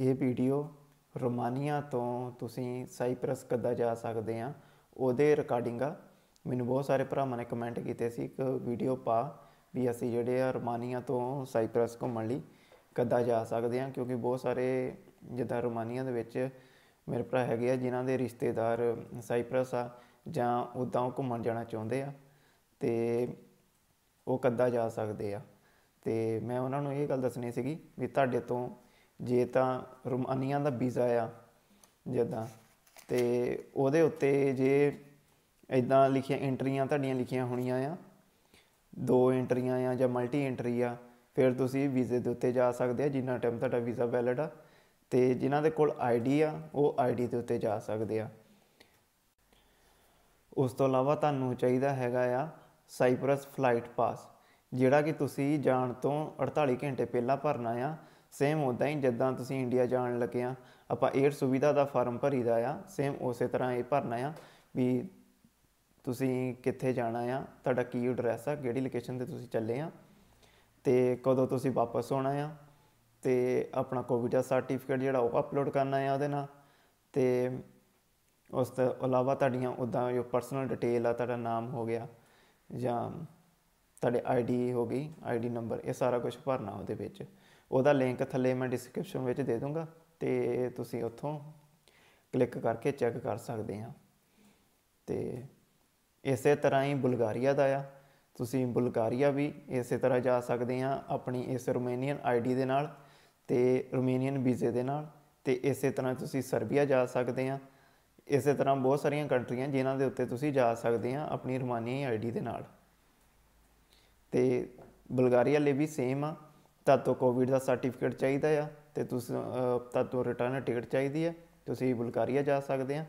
ਇਹ ਵੀਡੀਓ ਰੋਮਾਨੀਆ ਤੋਂ ਤੁਸੀਂ ਸਾਈਪ੍ਰਸ ਕਦਾ ਜਾ ਸਕਦੇ ਆ ਉਹਦੇ ਰਿਕਾਰਡਿੰਗ ਆ ਮੈਨੂੰ ਬਹੁਤ ਸਾਰੇ ਭਰਾਵਾਂ ਨੇ ਕਮੈਂਟ ਕੀਤੇ ਸੀ ਕਿ ਵੀਡੀਓ ਪਾ ਵੀ ਅਸੀਂ ਜਿਹੜੇ ਆ ਰੋਮਾਨੀਆ ਤੋਂ ਸਾਈਪ੍ਰਸ ਘੁੰਮਣ ਲਈ ਕਦਾ ਜਾ ਸਕਦੇ ਆ ਕਿਉਂਕਿ ਬਹੁਤ ਸਾਰੇ ਜਿੱਦਾਂ ਰੋਮਾਨੀਆ ਦੇ ਵਿੱਚ ਮੇਰੇ ਭਰਾ ਹੈਗੇ ਆ ਜਿਨ੍ਹਾਂ ਦੇ ਰਿਸ਼ਤੇਦਾਰ ਸਾਈਪ੍ਰਸ ਆ ਜਾਂ ਉਦਾਂ ਘੁੰਮਣ ਜਾਣਾ ਚਾਹੁੰਦੇ ਆ ਤੇ ਉਹ ਕੱਦਾ ਜਾ ਸਕਦੇ ਆ ਤੇ ਮੈਂ ਉਹਨਾਂ ਨੂੰ ਇਹ ਗੱਲ ਦੱਸਣੀ ਸੀਗੀ ਵੀ ਤੁਹਾਡੇ ਤੋਂ ਜੇ ਤਾਂ ਰੁਮਾਨੀਆਂ ਦਾ ਵੀਜ਼ਾ ਆ ਜਿੱਦਾਂ ਤੇ ਉਹਦੇ ਉੱਤੇ ਜੇ ਇਦਾਂ ਲਿਖਿਆ ਐਂਟਰੀਆਂ ਤੁਹਾਡੀਆਂ ਲਿਖੀਆਂ ਹੋਣੀਆਂ ਆ ਦੋ ਐਂਟਰੀਆਂ ਆ ਜਾਂ ਮਲਟੀ ਐਂਟਰੀ ਆ ਫਿਰ ਤੁਸੀਂ ਵੀਜ਼ੇ ਦੇ ਉੱਤੇ ਜਾ ਸਕਦੇ ਆ ਜਿੰਨਾ ਟਾਈਮ ਤੁਹਾਡਾ ਵੀਜ਼ਾ ਵੈਲਿਡ ਆ ਤੇ ਜਿਨ੍ਹਾਂ ਦੇ ਕੋਲ ਆਈਡੀ ਆ ਉਹ ਆਈਡੀ ਦੇ ਉੱਤੇ ਜਾ ਸਕਦੇ ਆ ਉਸ ਤੋਂ ਇਲਾਵਾ ਤੁਹਾਨੂੰ ਚਾਹੀਦਾ ਹੈਗਾ ਆ ਸਾਈਪਰਸ ਫਲਾਈਟ ਪਾਸ ਜਿਹੜਾ ਕਿ ਤੁਸੀਂ ਜਾਣ ਤੋਂ 48 ਘੰਟੇ ਪਹਿਲਾਂ ਭਰਨਾ ਆ ਸੇਮ ਉਦਾਂ ਹੀ ਜਦੋਂ ਤੁਸੀਂ ਇੰਡੀਆ ਜਾਣ ਲੱਗੇ ਆ ਆਪਾਂ 에ਅਰ ਸੁਵਿਧਾ ਦਾ ਫਾਰਮ ਭਰੀਦਾ ਆ ਸੇਮ ਉਸੇ ਤਰ੍ਹਾਂ ਇਹ ਭਰਨਾ ਆ ਵੀ ਤੁਸੀਂ ਕਿੱਥੇ ਜਾਣਾ ਆ ਤੁਹਾਡਾ ਕੀ ਐਡਰੈਸ ਆ ਕਿਹੜੀ ਲੋਕੇਸ਼ਨ ਤੇ ਤੁਸੀਂ ਚੱਲੇ ਆ ਤੇ ਕਦੋਂ ਤੁਸੀਂ ਵਾਪਸ ਆਉਣਾ ਆ ਤੇ ਆਪਣਾ ਕੋਵਿਡ ਦਾ ਸਰਟੀਫਿਕੇਟ ਜਿਹੜਾ ਉਹ ਅਪਲੋਡ ਕਰਨਾ ਆ ਉਹਦੇ ਨਾਲ ਤੇ ਉਸ ਤੋਂ ਇਲਾਵਾ ਤੁਹਾਡੀਆਂ ਉਦਾਂ ਜੋ ਪਰਸਨਲ ਡਿਟੇਲ ਆ ਤੁਹਾਡਾ ਨਾਮ ਹੋ ਗਿਆ ਜਾਂ ਤੁਹਾਡੇ ਆਈਡੀ ਹੋ ਗਈ ਆਈਡੀ ਨੰਬਰ ਇਹ ਸਾਰਾ ਕੁਝ ਭਰਨਾ ਉਹਦੇ ਵਿੱਚ ਉਹਦਾ ਲਿੰਕ ਥੱਲੇ ਮੈਂ ਡਿਸਕ੍ਰਿਪਸ਼ਨ ਵਿੱਚ ਦੇ ਦੂੰਗਾ ਤੇ ਤੁਸੀਂ ਉੱਥੋਂ ਕਲਿੱਕ ਕਰਕੇ ਚੈੱਕ ਕਰ ਸਕਦੇ ਆ ਤੇ ਇਸੇ ਤਰ੍ਹਾਂ ਹੀ ਬੁਲਗਾਰੀਆ ਦਾ ਆ ਤੁਸੀਂ ਬੁਲਗਾਰੀਆ ਵੀ ਇਸੇ ਤਰ੍ਹਾਂ ਜਾ ਸਕਦੇ ਆ ਆਪਣੀ ਇਸ ਰੋਮੇਨੀਅਨ ਆਈਡੀ ਦੇ ਨਾਲ ਤੇ ਰੋਮੇਨੀਅਨ ਵੀਜ਼ੇ ਦੇ ਨਾਲ ਤੇ ਇਸੇ ਤਰ੍ਹਾਂ ਤੁਸੀਂ ਸਰਬੀਆ ਜਾ ਸਕਦੇ ਆ ਇਸੇ ਤਰ੍ਹਾਂ ਬਹੁਤ ਸਾਰੀਆਂ ਕੰਟਰੀਆਂ ਜਿਨ੍ਹਾਂ ਦੇ ਉੱਤੇ ਤੁਸੀਂ ਜਾ ਸਕਦੇ ਆ ਆਪਣੀ ਰੋਮਾਨੀਆ ਆਈਡੀ ਦੇ ਨਾਲ ਤੇ ਬਲਗਾਰੀਆ ਲਈ ਵੀ ਸੇਮ ਆ ਤੁਹਾਨੂੰ ਕੋਵਿਡ ਦਾ ਸਰਟੀਫਿਕੇਟ ਚਾਹੀਦਾ ਆ ਤੇ ਤੁਸੀਂ ਤੁਹਾਨੂੰ ਰਿਟਰਨ ਟਿਕਟ ਚਾਹੀਦੀ ਹੈ ਤੁਸੀਂ ਬੁਲਗਾਰੀਆ ਜਾ ਸਕਦੇ ਆ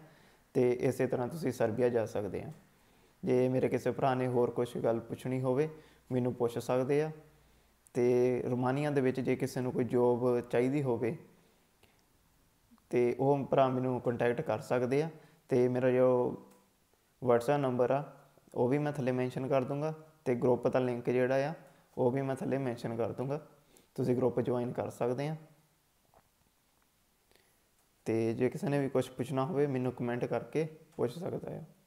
ਤੇ ਇਸੇ ਤਰ੍ਹਾਂ ਤੁਸੀਂ ਸਰਬੀਆ ਜਾ ਸਕਦੇ ਆ ਜੇ ਮੇਰੇ ਕਿਸੇ ਭਰਾ ਨੇ ਹੋਰ ਕੁਝ ਗੱਲ ਪੁੱਛਣੀ ਹੋਵੇ ਮੈਨੂੰ ਪੁੱਛ ਸਕਦੇ ਆ ਤੇ ਰੋਮਾਨੀਆ ਦੇ ਵਿੱਚ ਜੇ ਕਿਸੇ ਨੂੰ ਕੋਈ ਜੋਬ ਚਾਹੀਦੀ ਹੋਵੇ ਤੇ ਉਹ ਭਰਾ ਮੈਨੂੰ ਕੰਟੈਕਟ ਕਰ ਸਕਦੇ ਆ ਤੇ ਮੇਰਾ ਜੋ WhatsApp ਨੰਬਰ ਆ ਉਹ ਵੀ ਮੈਂ ਥੱਲੇ ਮੈਂਸ਼ਨ ਕਰ ਦੂੰਗਾ ਤੇ ਗਰੁੱਪ ਦਾ ਲਿੰਕ ਜਿਹੜਾ ਆ ਉਹ ਵੀ ਮੈਂ ਥੱਲੇ ਮੈਂਸ਼ਨ ਕਰ ਦੂੰਗਾ ਤੁਸੀਂ ਗਰੁੱਪ ਜੁਆਇਨ ਕਰ ਸਕਦੇ ਆ ਤੇ ਜੇ ਕਿਸੇ ਨੇ ਵੀ ਕੁਝ ਪੁੱਛਣਾ ਹੋਵੇ ਮੈਨੂੰ ਕਮੈਂਟ ਕਰਕੇ ਪੁੱਛ ਸਕਦਾ ਹੈ